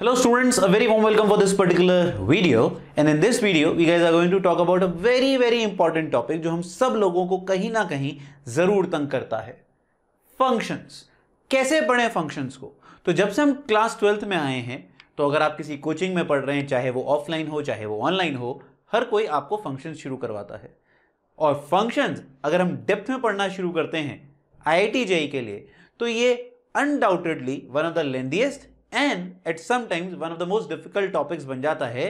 Hello students, a very warm welcome for this particular video and in this video we guys are going to talk about a very very important topic जो हम सब लोगों को कहीं ना कहीं ज़रूर तंग करता है functions कैसे पढ़ें functions को तो जब से हम क्लास ट्वेल्थ में आए हैं तो अगर आप किसी कोचिंग में पढ़ रहे हैं चाहे वो ऑफलाइन हो चाहे वो ऑनलाइन हो हर कोई आपको फंक्शन शुरू करवाता है और फंक्शंस अगर हम डेप्थ में पढ़ना शुरू करते हैं आई आई के लिए तो ये undoubtedly one of the lengthiest and at some times one of the most difficult topics बन जाता है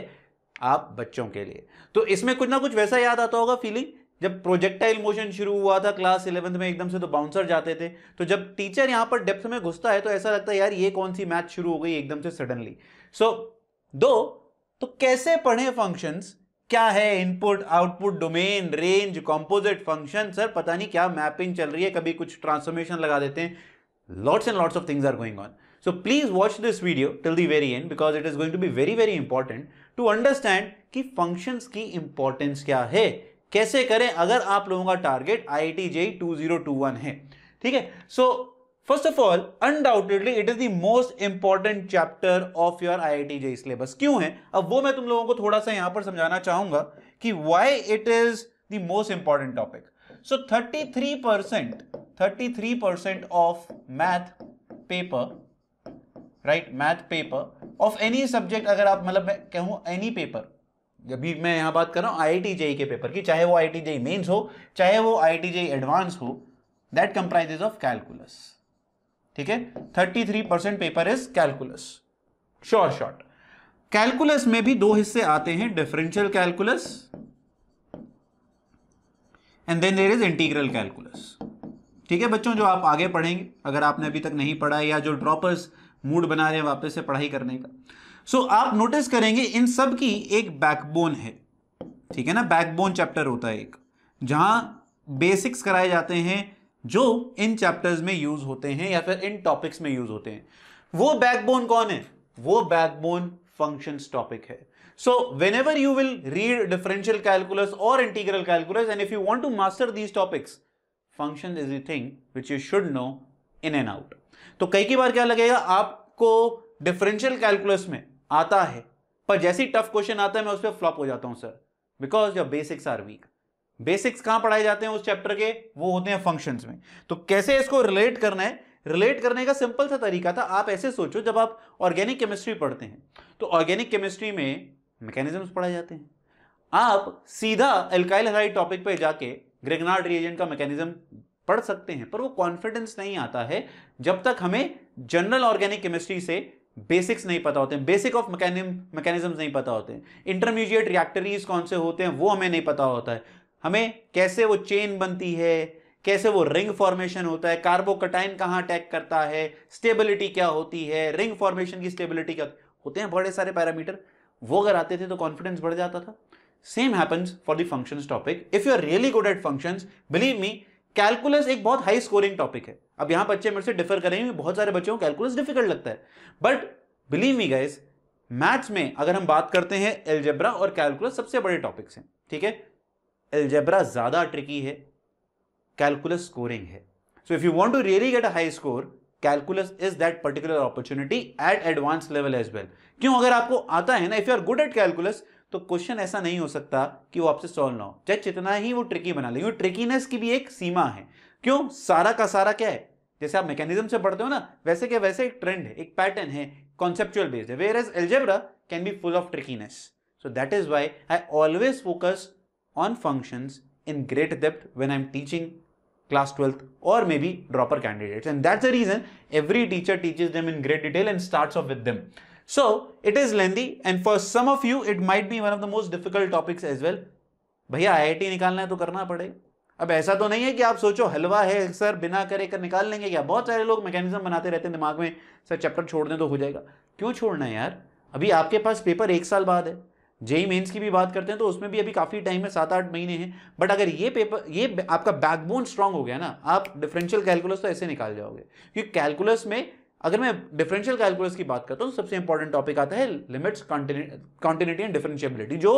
आप बच्चों के लिए तो इसमें कुछ ना कुछ वैसा याद आता होगा फीलिंग जब प्रोजेक्टाइल मोशन शुरू हुआ था क्लास इलेवंथ में एकदम से तो बाउंसर जाते थे तो जब टीचर यहां पर डेप्थ में घुसता है तो ऐसा लगता है यार ये कौन सी मैथ शुरू हो गई एकदम से सडनली सो so, दो तो कैसे पढ़े फंक्शंस क्या है input output domain range composite function sir पता नहीं क्या मैपिंग चल रही है कभी कुछ ट्रांसफॉर्मेशन लगा देते हैं lots and lots of things are going on So please watch this video till the very end because it is going to be very very important to understand कि functions की importance क्या है कैसे करें अगर आप लोगों का target IIT JEE 2021 है ठीक है so First of all, undoubtedly it is the most important chapter of your IIT JEE syllabus. क्यों है अब वो मैं तुम लोगों को थोड़ा सा यहां पर समझाना चाहूंगा कि why it is the most important topic. So 33% 33% of math paper right math paper of any subject अगर आप मतलब मैं कहूँ एनी पेपर जब भी मैं यहाँ बात कर रहा हूँ आई आई e के पेपर की चाहे वो आई टी जेई मेन्स हो चाहे वो आई टी जेई एडवांस हो दैट कंप्राइजेज ऑफ कैलकुलस ठीक है thirty three percent paper is calculus sure shot calculus में भी दो हिस्से आते हैं differential calculus and then there is integral calculus ठीक है बच्चों जो आप आगे पढ़ेंगे अगर आपने अभी तक नहीं पढ़ा या जो ड्रॉपर्स मूड बना रहे हैं वापस से पढ़ाई करने का सो so, आप नोटिस करेंगे इन सब की एक बैकबोन है ठीक है ना बैकबोन चैप्टर होता है एक जहां बेसिक्स कराए जाते हैं जो इन चैप्टर्स में यूज होते हैं या फिर इन टॉपिक्स में यूज होते हैं वो बैकबोन कौन है वो backbone functions topic hai. So whenever you will read differential calculus or integral calculus and if you want to master these topics, function is the thing which you should know in and out. तो कई की बार क्या लगेगा आपको differential calculus में आता है पर जैसे ही टफ क्वेश्चन आता है मैं उस पर फ्लॉप हो जाता हूं sir because your basics are weak basics कहां पढ़ाए जाते हैं उस चैप्टर के वो होते हैं फंक्शंस में तो कैसे इसको रिलेट करना है रिलेट करने का सिंपल सा तरीका था आप ऐसे सोचो जब आप ऑर्गेनिक केमिस्ट्री पढ़ते हैं तो ऑर्गेनिक केमिस्ट्री में मैकेनिज्म्स पढ़ाए जाते हैं आप सीधा एल्काइल हराइड टॉपिक पे जाके ग्रेगनार्ड रिएजेंट का मैकेनिज्म पढ़ सकते हैं पर वो कॉन्फिडेंस नहीं आता है जब तक हमें जनरल ऑर्गेनिक केमिस्ट्री से बेसिक्स नहीं पता होते हैं बेसिक ऑफ मैकेनिज्म नहीं पता होते हैं इंटरमीडिएट रिएक्टरीज कौन से होते हैं वो हमें नहीं पता होता है हमें कैसे वो चेन बनती है कैसे वो रिंग फॉर्मेशन होता है कार्बोकटाइन कहाँ अटैक करता है स्टेबिलिटी क्या होती है रिंग फॉर्मेशन की स्टेबिलिटी क्या होते हैं बड़े सारे पैरामीटर वो अगर आते थे तो कॉन्फिडेंस बढ़ जाता था same happens for the functions topic if you are really good at functions believe me calculus एक बहुत हाई स्कोरिंग टॉपिक है अब यहां बच्चे मेरे से डिफर करेंगे बहुत सारे बच्चों को कैलकुलस डिफिकल्ट लगता है but believe me guys maths में अगर हम बात करते हैं एल्जेब्रा और कैलकुलस सबसे बड़े टॉपिक्स हैं ठीक है एल्जेब्रा ज्यादा ट्रिकी है कैलकुलस स्कोरिंग है so if you want to really get a high score calculus is that particular opportunity at advance level as well क्यों अगर आपको आता है ना if you are good at calculus तो क्वेश्चन ऐसा नहीं हो सकता कि वो आपसे सॉल्व ना हो चाहे जितना ही वो ट्रिकी बना लेंगे ट्रिकीनेस की भी एक सीमा है क्यों सारा का सारा क्या है जैसे आप मैकेनिज्म से पढ़ते हो ना वैसे क्या वैसे एक ट्रेंड है एक पैटर्न है कॉन्सेप्चुअल बेस्ड है whereas algebra can be full of trickiness so that is why I always focus on function in great depth when I am teaching class twelfth और maybe dropper candidates and that's the reason every teacher teaches them in great detail and start off with them So it is lengthy and for some of you it might be one of the most difficult topics as well. भैया T निकालना है तो करना पड़े अब ऐसा तो नहीं है कि आप सोचो हलवा है सर बिना करे कर निकाल लेंगे क्या बहुत सारे लोग मैकेनिज्म बनाते रहते हैं दिमाग में सर चैप्टर छोड़ दें तो हो जाएगा क्यों छोड़ना है यार अभी आपके पास पेपर एक साल बाद है जेई मेंस e की भी बात करते हैं तो उसमें भी अभी काफ़ी टाइम है सात आठ महीने हैं बट अगर ये पेपर ये आपका बैकबोन स्ट्रांग हो गया ना आप डिफरेंशियल कैलकुलस तो ऐसे निकाल जाओगे क्योंकि कैलकुलस में अगर मैं डिफरेंशियल कैलकुलस की बात करता हूँ तो सबसे इंपॉर्टेंट टॉपिक आता है लिमिट्स कॉन्टिन्यूटी एंड डिफरेंशियबिलिटी जो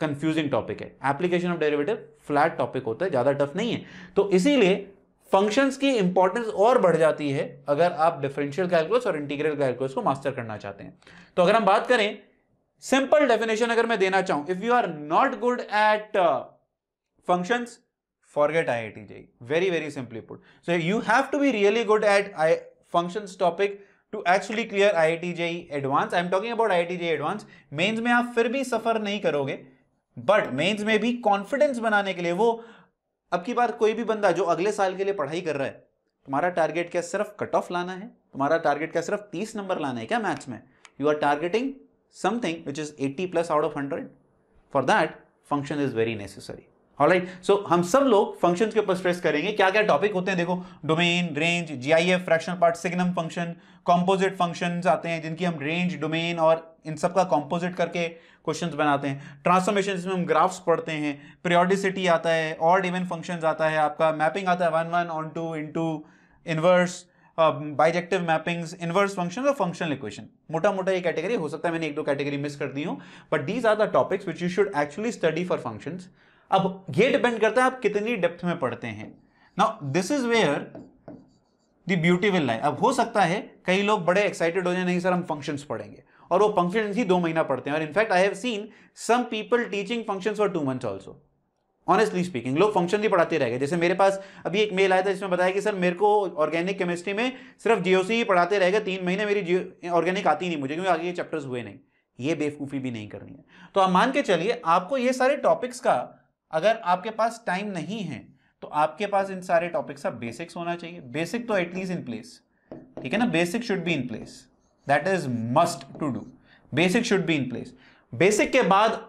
कंफ्यूजिंग टॉपिक है application of derivative flat topic होता है ज़्यादा टफ नहीं है तो इसीलिए फंक्शंस की इंपॉर्टेंस और बढ़ जाती है अगर आप डिफरेंशियल कैलकुलस और इंटीग्रियल कैलकुलस को मास्टर करना चाहते हैं तो अगर हम बात करें सिंपल डेफिनेशन अगर मैं देना चाहूं if you are not good at functions forget I I T JEE very very simply put so you have to be really good at I functions topic to actually clear IIT JE Advanced. I'm talking about IIT JE Advanced. Mains में आप फिर भी सफर नहीं करोगे but mains में भी confidence बनाने के लिए वो अब की बार कोई भी बंदा जो अगले साल के लिए पढ़ाई कर रहा है तुम्हारा टारगेट क्या सिर्फ कट ऑफ लाना है तुम्हारा टारगेट क्या सिर्फ तीस नंबर लाना है क्या मैथ्स में you are targeting something which is 80 plus out of hundred for that function is very necessary right so so, हम सब लोग फंक्शन के ऊपर स्ट्रेस करेंगे क्या क्या टॉपिक होते हैं देखो domain range GIF fractional part signum function composite function आते हैं जिनकी हम रेंज डोमेन और इन सब का कॉम्पोजिट करके क्वेश्चन बनाते हैं ट्रांसफॉर्मेशन जिसमें हम ग्राफ्स पढ़ते हैं प्रियोडिसिटी आता है और इवन फंक्शन आता है आपका मैपिंग आता है one one onto into inverse bijective mappings inverse function और फंक्शनल इक्वेशन मोटा मोटा ये कैटेगरी हो सकता है मैंने एक दो कैटेगरी मिस कर दी हूँ but these are the topics which you should actually study for functions अब ये डिपेंड करता है आप कितनी डेप्थ में पढ़ते हैं now this is where the beauty will lie अब हो सकता है कई लोग बड़े एक्साइटेड हो जाए नहीं सर हम फंक्शंस पढ़ेंगे और वो फंक्शन ही दो महीना पढ़ते हैं और in fact I have seen some people teaching functions for two month also honestly speaking लोग फंक्शन भी पढ़ाते रह गए जैसे मेरे पास अभी एक मेल आया था जिसमें बताया कि सर मेरे को ऑर्गेनिक केमिस्ट्री में सिर्फ जीओसी ही पढ़ाते रह गए तीन महीने मेरी ऑर्गेनिक आती नहीं मुझे क्योंकि आगे ये चैप्टर्स हुए नहीं ये बेवकूफ़ी भी नहीं करनी है तो आप मान के चलिए आपको ये सारे टॉपिक्स का अगर आपके पास टाइम नहीं है तो आपके पास इन सारे टॉपिक्स का बेसिक्स होना चाहिए बेसिक तो एटलीस्ट इन प्लेस ठीक है ना basic should be in place that is must to do basic should be in place basic के बाद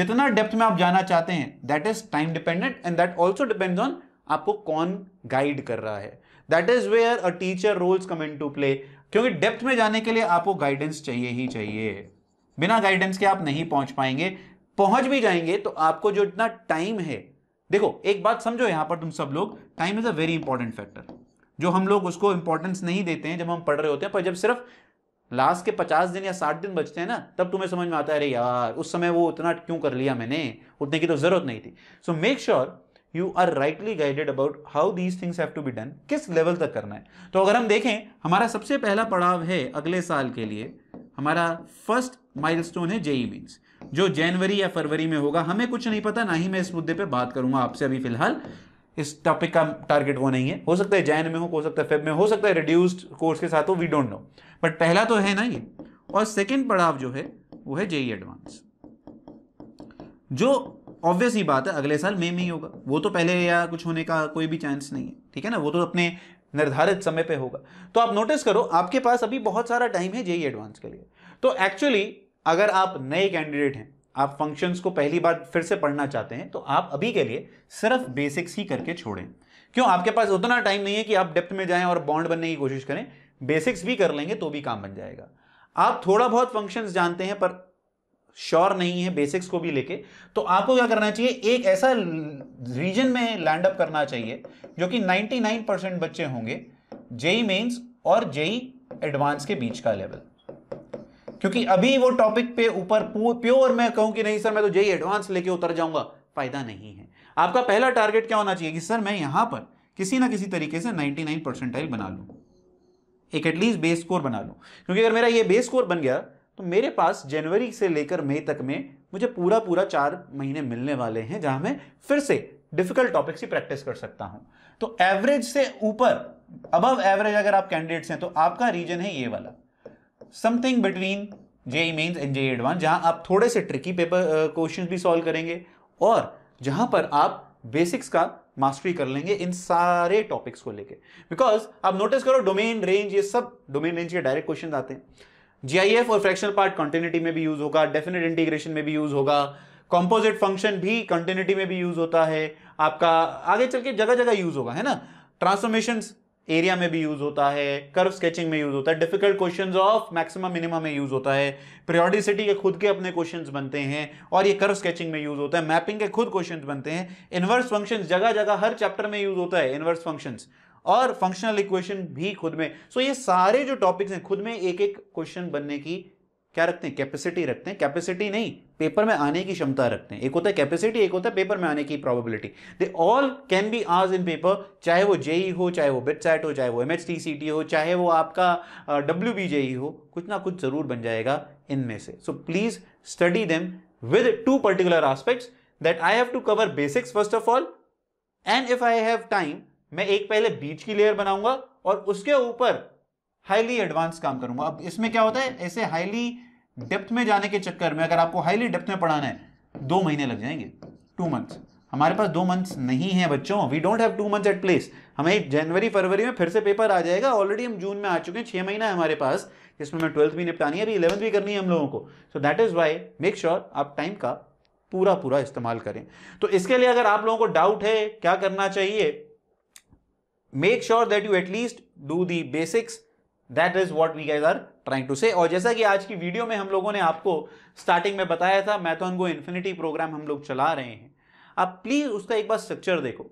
जितना डेप्थ में आप जाना चाहते हैं that is time dependent and that also depend on आपको कौन गाइड कर रहा है that is where a teacher roles come into play क्योंकि डेप्थ में जाने के लिए आपको गाइडेंस चाहिए ही चाहिए बिना गाइडेंस के आप नहीं पहुंच पाएंगे पहुंच भी जाएंगे तो आपको जो इतना टाइम है देखो एक बात समझो यहां पर तुम सब लोग time is a very important factor जो हम लोग उसको इंपॉर्टेंस नहीं देते हैं जब हम पढ़ रहे होते हैं पर जब सिर्फ लास्ट के पचास दिन या साठ दिन बचते हैं ना तब तुम्हें समझ में आता है अरे यार उस समय वो उतना क्यों कर लिया मैंने उतने की तो जरूरत नहीं थी so make sure you are rightly guided about how these things have to be done किस लेवल तक करना है तो अगर हम देखें हमारा सबसे पहला पड़ाव है अगले साल के लिए हमारा फर्स्ट माइल है जेई मीन्स e जो जनवरी या फरवरी में होगा हमें कुछ नहीं पता ना ही मैं इस मुद्दे पर बात करूंगा आपसे अभी फिलहाल इस टॉपिक का टारगेट वो नहीं है हो सकता है जैन में हो हो सकता है फेब में हो सकता है रिड्यूस्ड कोर्स के साथ हो वी डोंट नो बट पहला तो है ना ये और सेकेंड पड़ाव जो है वो है जेई एडवांस जो ऑब्वियस ही बात है अगले साल मई में ही होगा वो तो पहले या कुछ होने का कोई भी चांस नहीं है ठीक है ना वो तो अपने निर्धारित समय पे होगा तो आप नोटिस करो आपके पास अभी बहुत सारा टाइम है जेई एडवांस के लिए तो एक्चुअली अगर आप नए कैंडिडेट हैं आप फंक्शंस को पहली बार फिर से पढ़ना चाहते हैं तो आप अभी के लिए सिर्फ बेसिक्स ही करके छोड़ें क्यों आपके पास उतना टाइम नहीं है कि आप डेप्थ में जाएं और बॉन्ड बनने की कोशिश करें बेसिक्स भी कर लेंगे तो भी काम बन जाएगा आप थोड़ा बहुत फंक्शंस जानते हैं पर श्योर नहीं है बेसिक्स को भी लेके तो आपको क्या करना चाहिए एक ऐसा रीजन में लैंड अप करना चाहिए जो कि 99 परसेंट बच्चे होंगे जेई मेन्स e और जेई एडवांस e के बीच का लेवल क्योंकि अभी वो टॉपिक पे ऊपर प्योर मैं कहूं कि नहीं सर मैं तो जय एडवांस लेके उतर जाऊंगा फायदा नहीं है आपका पहला टारगेट क्या होना चाहिए कि सर मैं यहां पर किसी ना किसी तरीके से 99 परसेंटाइल बना लूँ एक एटलीस्ट बेस स्कोर बना लूँ क्योंकि अगर मेरा ये बेस स्कोर बन गया तो मेरे पास जनवरी से लेकर मई तक में मुझे पूरा पूरा चार महीने मिलने वाले हैं जहाँ मैं फिर से डिफिकल्ट टॉपिक ही प्रैक्टिस कर सकता हूँ तो एवरेज से ऊपर अबव एवरेज अगर आप कैंडिडेट्स हैं तो आपका रीजन है ये वाला something between JEE mains and JEE advance जहां आप थोड़े से ट्रिकी पेपर क्वेश्चन भी सॉल्व करेंगे और जहां पर आप बेसिक्स का मास्टरी कर लेंगे इन सारे टॉपिक्स को लेके बिकॉज आप नोटिस करो डोमेन रेंज ये सब डोमेन रेंज के डायरेक्ट क्वेश्चन आते हैं जीआईएफ और फ्रैक्शनल पार्ट कंटिन्यूटी में भी यूज होगा डेफिनेट इंटीग्रेशन में भी यूज होगा कॉम्पोजिट फंक्शन भी कंटिन्यूटी में भी यूज होता है आपका आगे चल के जगह जगह यूज होगा है ना ट्रांसफॉर्मेशन एरिया में भी यूज होता है कर्व स्केचिंग में यूज होता है difficult questions of maximum minimum में यूज होता है प्रियोडिसिटी के खुद के अपने क्वेश्चंस बनते हैं और ये कर्व स्केचिंग में यूज होता है मैपिंग के खुद क्वेश्चंस बनते हैं इनवर्स फंक्शंस जगह जगह हर चैप्टर में यूज होता है इनवर्स फंक्शंस और फंक्शनल इक्वेशन भी खुद में सो so ये सारे जो टॉपिक्स हैं खुद में एक एक क्वेश्चन बनने की क्या रखते हैं कैपेसिटी रखते हैं कैपेसिटी नहीं पेपर में आने की क्षमता रखते हैं एक होता है कैपेसिटी एक होता है पेपर में आने की probability they all can be आज इन पेपर चाहे वो जेई e हो चाहे वो बेट सैट हो चाहे वो एम हो चाहे वो आपका डब्ल्यू बी जेई हो कुछ ना कुछ जरूर बन जाएगा इनमें से so please study them with two particular aspects that I have to cover basics first of all and if I have time मैं एक पहले बीच की लेयर बनाऊंगा और उसके ऊपर हाईली एडवांस काम करूंगा अब इसमें क्या होता है ऐसे हाईली डेप्थ में जाने के चक्कर में अगर आपको हाईली डेप्थ में पढ़ाना है दो महीने लग जाएंगे टू मंथ्स हमारे पास दो मंथ्स नहीं है बच्चों we don't have two months at place हमें जनवरी फरवरी में फिर से पेपर आ जाएगा ऑलरेडी हम जून में आ चुके हैं छः महीना है हमारे पास जिसमें हमें ट्वेल्थ भी निपटानी है अभी इलेवंथ भी करनी है हम लोगों को so that is why make sure आप टाइम का पूरा पूरा इस्तेमाल करें तो इसके लिए अगर आप लोगों को डाउट है क्या करना चाहिए make sure that you at least do the basics that is what we guys are trying to say और जैसा कि आज की वीडियो में हम लोगों ने आपको स्टार्टिंग में बताया था मैथन गो इन्फिनिटी प्रोग्राम हम लोग चला रहे हैं आप प्लीज़ उसका एक बार स्ट्रक्चर देखो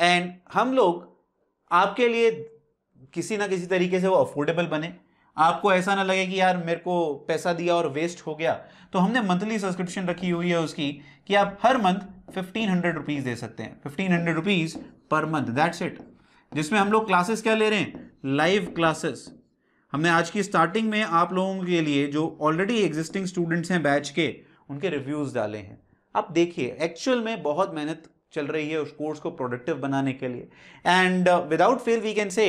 एंड हम लोग आपके लिए किसी ना किसी तरीके से वो अफोर्डेबल बने आपको ऐसा ना लगे कि यार मेरे को पैसा दिया और वेस्ट हो गया तो हमने मंथली सब्सक्रिप्शन रखी हुई है उसकी कि आप हर मंथ फिफ्टीन हंड्रेड रुपीज़ दे सकते हैं fifteen hundred rupees per month that's it जिसमें हम लोग क्लासेस क्या ले रहे हैं लाइव क्लासेस हमने आज की स्टार्टिंग में आप लोगों के लिए जो ऑलरेडी एग्जिस्टिंग स्टूडेंट्स हैं बैच के उनके रिव्यूज़ डाले हैं अब देखिए एक्चुअल में बहुत मेहनत चल रही है उस कोर्स को प्रोडक्टिव बनाने के लिए and without fail we can say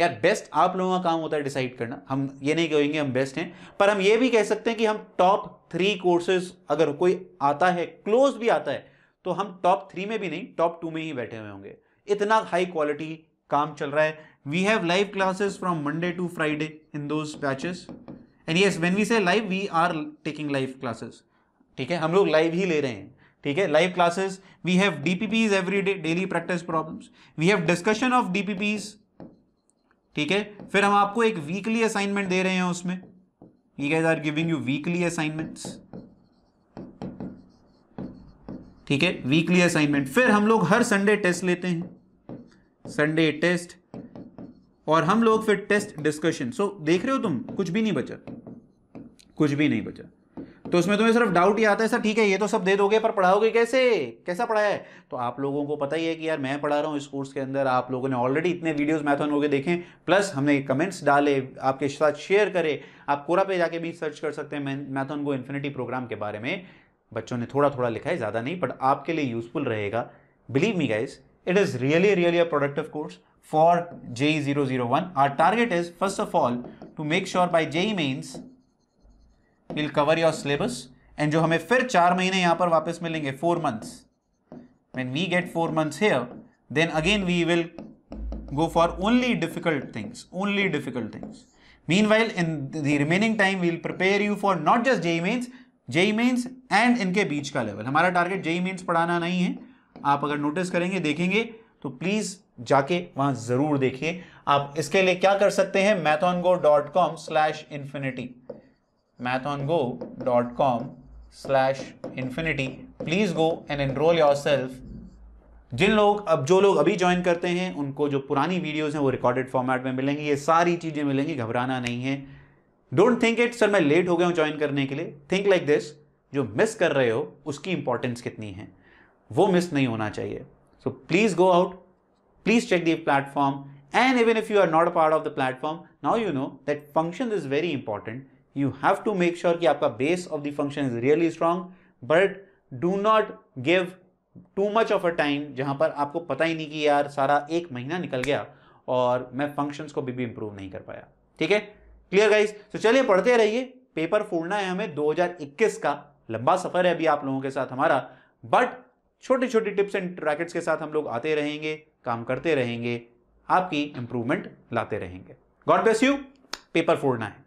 यार बेस्ट आप लोगों का काम होता है डिसाइड करना हम ये नहीं कहेंगे हम बेस्ट हैं पर हम ये भी कह सकते हैं कि हम टॉप थ्री कोर्सेज अगर कोई आता है क्लोज भी आता है तो हम टॉप थ्री में भी नहीं टॉप टू में ही बैठे हुए होंगे इतना हाई क्वालिटी काम चल रहा है we have live classes from Monday to Friday in those batches. And yes, when we say live, we are taking live classes. ठीक है हम लोग लाइव ही ले रहे हैं ठीक है live classes we have DPPs every day daily practice problems we have discussion of DPPs ठीक है फिर हम आपको एक वीकली असाइनमेंट दे रहे हैं उसमें you guys are giving you weekly assignments ठीक है वीकली असाइनमेंट फिर हम लोग हर संडे टेस्ट लेते हैं संडे टेस्ट और हम लोग फिर टेस्ट डिस्कशन सो देख रहे हो तुम कुछ भी नहीं बचा कुछ भी नहीं बचा तो उसमें तुम्हें सिर्फ डाउट ही आता है सर ठीक है ये तो सब दे दोगे पर पढ़ाओगे कैसे कैसा पढ़ा है तो आप लोगों को पता ही है कि यार मैं पढ़ा रहा हूँ इस कोर्स के अंदर आप लोगों ने ऑलरेडी इतने वीडियोस मैथन हो गए देखें प्लस हमने कमेंट्स डाले आपके साथ शेयर करे आप कोरा पे जाके भी सर्च कर सकते हैं मैथन गो इन्फिनिटी प्रोग्राम के बारे में बच्चों ने थोड़ा थोड़ा लिखा है ज़्यादा नहीं बट आपके लिए यूजफुल रहेगा believe me guys it is really really a productive course for J001. Our target is first of all to make sure by J means we'll cover your syllabus and जो हमें फिर चार महीने यहाँ पर वापस मिलेंगे four months. When we get four months here, then again we will go for only difficult things, only difficult things. Meanwhile, in the remaining time, we'll prepare you for not just J mains, J mains and इनके बीच का level हमारा target J mains पढ़ाना नहीं है आप अगर notice करेंगे देखेंगे तो प्लीज़ जाके वहां ज़रूर देखिए आप इसके लिए क्या कर सकते हैं Mathon go dot com slash infinity Mathon go dot com slash infinity please go and enrol yourself जिन लोग अब जो लोग अभी ज्वाइन करते हैं उनको जो पुरानी वीडियोज़ हैं वो रिकॉर्डेड फॉर्मेट में मिलेंगी ये सारी चीज़ें मिलेंगी घबराना नहीं है डोंट थिंक इट सर मैं लेट हो गया हूँ ज्वाइन करने के लिए थिंक लाइक दिस जो मिस कर रहे हो उसकी इंपॉर्टेंस कितनी है वो मिस नहीं होना चाहिए So please go out, please check the platform. And even if you are not a part of the platform, now you know that function is very important. You have to make sure ki aapka base of the function is really strong, but do not give too much of a time jahan par aapko pata hi nahi ki yaar sara ek mahina nikal gaya aur main functions ko bhi bhi improve nahi kar paya theek hai clear guys so chaliye padhte rahiye paper फोड़ना hai hame 2021 ka lamba safar hai abhi aap logon ke sath hamara but छोटी छोटी tips and rackets के साथ हम लोग आते रहेंगे काम करते रहेंगे आपकी इंप्रूवमेंट लाते रहेंगे गॉड ब्लेस यू पेपर फोड़ना है